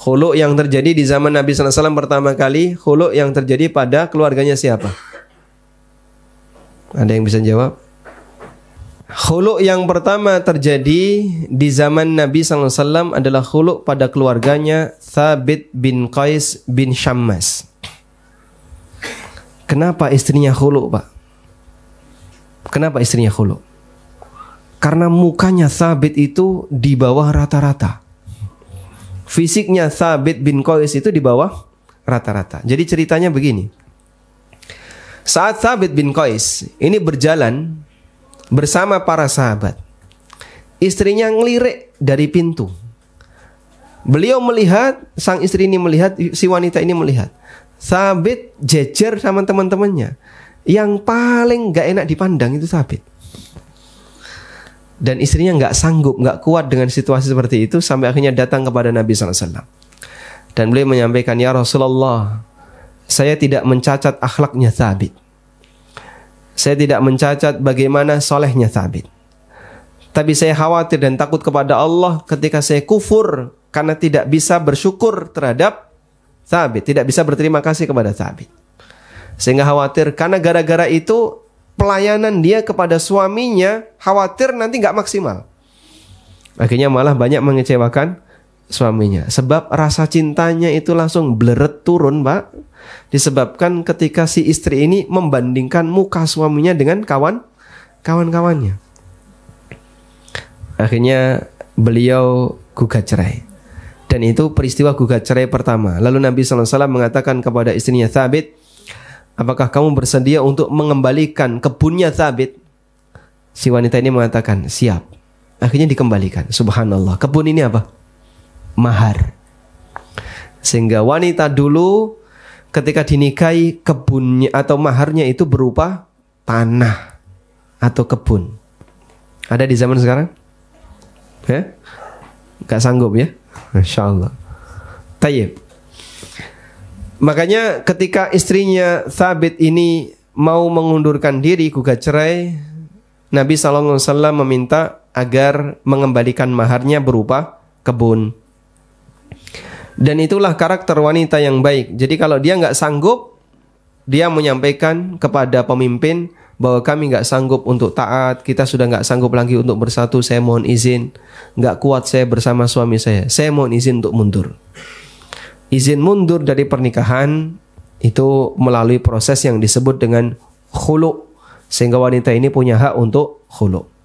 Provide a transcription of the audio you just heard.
Khulu yang terjadi di zaman Nabi SAW pertama kali, khulu yang terjadi pada keluarganya siapa? Ada yang bisa jawab? Khulu yang pertama terjadi di zaman Nabi SAW adalah khulu pada keluarganya Thabit bin Qais bin Shammas. Kenapa istrinya khulu, Pak? Kenapa istrinya khulu? Karena mukanya Thabit itu di bawah rata-rata fisiknya Thabit bin Qais itu di bawah rata-rata. Jadi ceritanya begini. Saat Thabit bin Qais ini berjalan bersama para sahabat. Istrinya ngelirik dari pintu. Beliau melihat, sang istri ini melihat, si wanita ini melihat. Sabit jejer sama teman-temannya. Yang paling gak enak dipandang itu Sabit dan istrinya nggak sanggup, nggak kuat dengan situasi seperti itu sampai akhirnya datang kepada Nabi SAW. Dan beliau menyampaikan, Ya Rasulullah, saya tidak mencacat akhlaknya Thabit. Saya tidak mencacat bagaimana solehnya Thabit. Tapi saya khawatir dan takut kepada Allah ketika saya kufur karena tidak bisa bersyukur terhadap Thabit. Tidak bisa berterima kasih kepada Thabit. Sehingga khawatir karena gara-gara itu pelayanan dia kepada suaminya khawatir nanti nggak maksimal. Akhirnya malah banyak mengecewakan suaminya. Sebab rasa cintanya itu langsung bleret turun, Pak. Disebabkan ketika si istri ini membandingkan muka suaminya dengan kawan kawan-kawannya. Akhirnya beliau gugat cerai. Dan itu peristiwa gugat cerai pertama. Lalu Nabi SAW mengatakan kepada istrinya Thabit, Apakah kamu bersedia untuk mengembalikan kebunnya Thabit? Si wanita ini mengatakan, siap. Akhirnya dikembalikan. Subhanallah. Kebun ini apa? Mahar. Sehingga wanita dulu ketika dinikahi kebunnya atau maharnya itu berupa tanah atau kebun. Ada di zaman sekarang? Ya? Gak sanggup ya? Masya Allah. Tayyip. Makanya ketika istrinya Thabit ini mau mengundurkan diri gugat cerai, Nabi Alaihi Wasallam meminta agar mengembalikan maharnya berupa kebun. Dan itulah karakter wanita yang baik. Jadi kalau dia nggak sanggup, dia menyampaikan kepada pemimpin bahwa kami nggak sanggup untuk taat, kita sudah nggak sanggup lagi untuk bersatu, saya mohon izin. Nggak kuat saya bersama suami saya, saya mohon izin untuk mundur izin mundur dari pernikahan itu melalui proses yang disebut dengan khulu sehingga wanita ini punya hak untuk khulu.